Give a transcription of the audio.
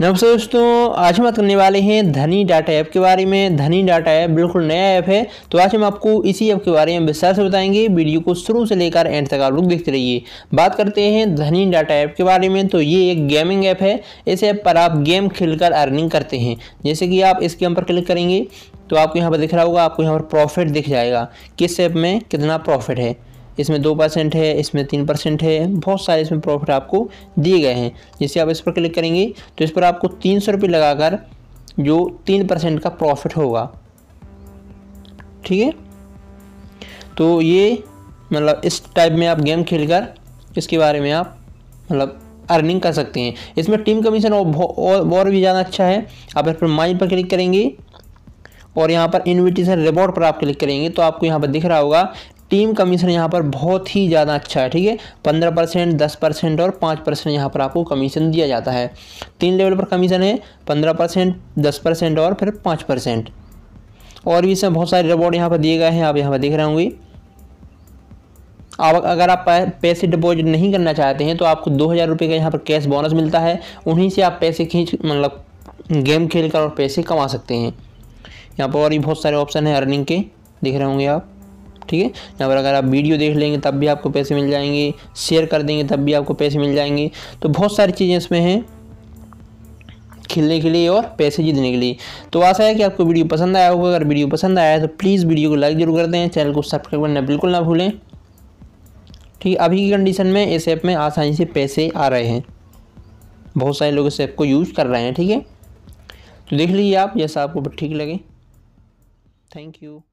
नमस्ते दोस्तों आज हम बात करने वाले हैं धनी डाटा ऐप के बारे में धनी डाटा ऐप बिल्कुल नया ऐप है तो आज हम आपको इसी ऐप के बारे में विस्तार से बताएंगे वीडियो को शुरू से लेकर एंड तक आप लोग देखते रहिए बात करते हैं धनी डाटा ऐप के बारे में तो ये एक गेमिंग ऐप है इस ऐप पर आप गेम खेलकर अर्निंग करते हैं जैसे कि आप इस गेम पर क्लिक करेंगे तो आपको यहाँ पर दिख रहा होगा आपको यहाँ पर प्रॉफिट दिख जाएगा किस ऐप में कितना प्रॉफिट है इसमें दो परसेंट है इसमें तीन परसेंट है बहुत सारे इसमें प्रॉफिट आपको दिए गए हैं जैसे आप इस पर क्लिक करेंगे तो इस पर आपको तीन सौ रुपये लगाकर जो तीन परसेंट का प्रॉफिट होगा ठीक है तो ये मतलब इस टाइप में आप गेम खेल कर इसके बारे में आप मतलब अर्निंग कर सकते हैं इसमें टीम कमीशन और और, और भी ज़्यादा अच्छा है आप इस पर माइन पर क्लिक करेंगे और यहाँ पर इन्विटेशन रिवॉर्ड पर आप क्लिक करेंगे तो आपको यहाँ पर दिख रहा होगा टीम कमीशन यहाँ पर बहुत ही ज़्यादा अच्छा है ठीक है पंद्रह परसेंट दस परसेंट और पाँच परसेंट यहाँ पर आपको कमीशन दिया जाता है तीन लेवल पर कमीशन है पंद्रह परसेंट दस परसेंट और फिर पाँच परसेंट और भी इसमें बहुत सारे रिवॉर्ड यहाँ पर दिए गए हैं आप यहाँ पर देख रहे होंगे आप अगर आप पैसे डिपॉजिट नहीं करना चाहते हैं तो आपको दो हज़ार रुपये का यहाँ पर कैश बोनस मिलता है उन्हीं से आप पैसे खींच मतलब गेम खेल कर और पैसे कमा सकते हैं यहाँ पर और भी बहुत सारे ऑप्शन हैं अर्निंग के दिख रहे होंगे आप ठीक है यहाँ पर अगर आप वीडियो देख लेंगे तब भी आपको पैसे मिल जाएंगे शेयर कर देंगे तब भी आपको पैसे मिल जाएंगे तो बहुत सारी चीज़ें इसमें हैं खेलने के लिए और पैसे जीतने के लिए तो आशा है कि आपको वीडियो पसंद आया होगा अगर वीडियो पसंद आया है तो प्लीज़ वीडियो को लाइक जरूर कर दें चैनल को सब्सक्राइब करना बिल्कुल ना भूलें ठीक है अभी की कंडीशन में इस ऐप में आसानी से पैसे आ रहे हैं बहुत सारे लोग इस ऐप को यूज़ कर रहे हैं ठीक है तो देख लीजिए आप जैसा आपको ठीक लगे थैंक यू